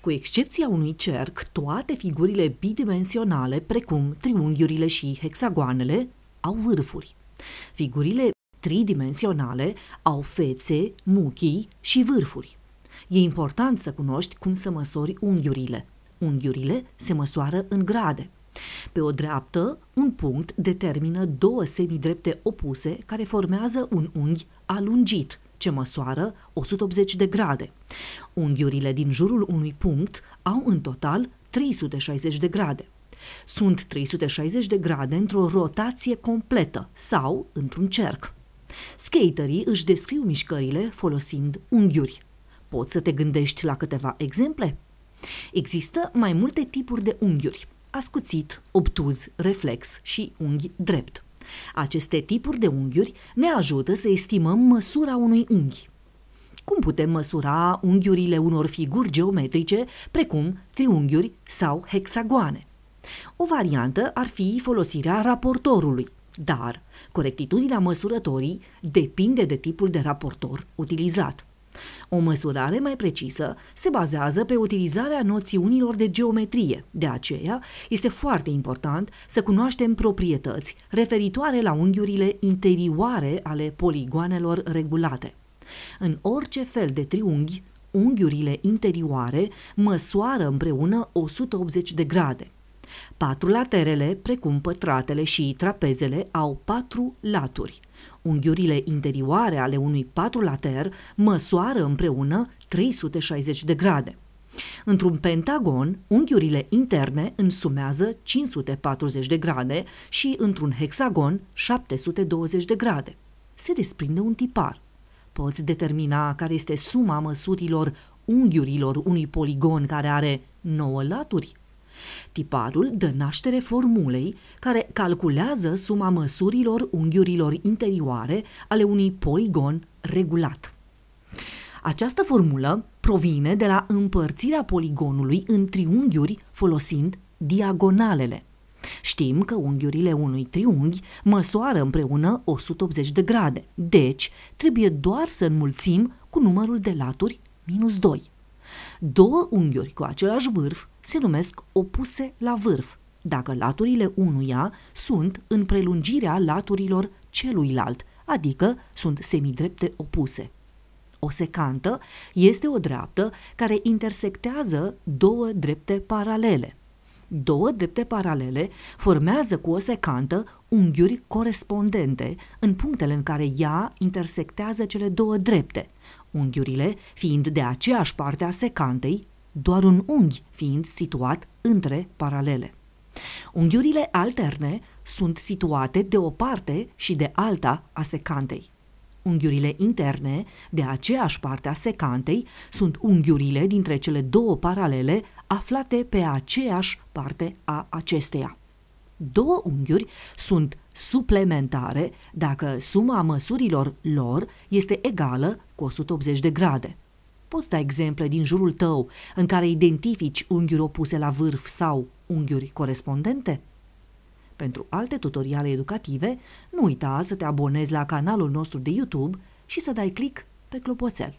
Cu excepția unui cerc, toate figurile bidimensionale, precum triunghiurile și hexagoanele, au vârfuri. Figurile tridimensionale au fețe, muchii și vârfuri. E important să cunoști cum să măsori unghiurile. Unghiurile se măsoară în grade. Pe o dreaptă, un punct determină două semidrepte opuse care formează un unghi alungit – ce măsoară 180 de grade. Unghiurile din jurul unui punct au în total 360 de grade. Sunt 360 de grade într-o rotație completă sau într-un cerc. Skaterii își descriu mișcările folosind unghiuri. Poți să te gândești la câteva exemple? Există mai multe tipuri de unghiuri, ascuțit, obtuz, reflex și unghi drept. Aceste tipuri de unghiuri ne ajută să estimăm măsura unui unghi. Cum putem măsura unghiurile unor figuri geometrice, precum triunghiuri sau hexagoane? O variantă ar fi folosirea raportorului, dar corectitudinea măsurătorii depinde de tipul de raportor utilizat. O măsurare mai precisă se bazează pe utilizarea noțiunilor de geometrie, de aceea este foarte important să cunoaștem proprietăți referitoare la unghiurile interioare ale poligoanelor regulate. În orice fel de triunghi, unghiurile interioare măsoară împreună 180 de grade. Patru laterele, precum pătratele și trapezele, au patru laturi. Unghiurile interioare ale unui patrulater măsoară împreună 360 de grade. Într-un pentagon, unghiurile interne însumează 540 de grade și într-un hexagon 720 de grade. Se desprinde un tipar. Poți determina care este suma măsurilor unghiurilor unui poligon care are 9 laturi? Tiparul dă naștere formulei care calculează suma măsurilor unghiurilor interioare ale unui poligon regulat. Această formulă provine de la împărțirea poligonului în triunghiuri folosind diagonalele. Știm că unghiurile unui triunghi măsoară împreună 180 de grade, deci trebuie doar să înmulțim cu numărul de laturi minus 2. Două unghiuri cu același vârf se numesc opuse la vârf, dacă laturile unuia sunt în prelungirea laturilor celuilalt, adică sunt semidrepte opuse. O secantă este o dreaptă care intersectează două drepte paralele. Două drepte paralele formează cu o secantă unghiuri corespondente în punctele în care ea intersectează cele două drepte – unghiurile fiind de aceeași parte a secantei, doar un unghi fiind situat între paralele. Unghiurile alterne sunt situate de o parte și de alta a secantei. Unghiurile interne de aceeași parte a secantei sunt unghiurile dintre cele două paralele aflate pe aceeași parte a acesteia. Două unghiuri sunt suplementare dacă suma măsurilor lor este egală cu 180 de grade. Poți da exemple din jurul tău în care identifici unghiuri opuse la vârf sau unghiuri corespondente? Pentru alte tutoriale educative, nu uita să te abonezi la canalul nostru de YouTube și să dai click pe clopoțel.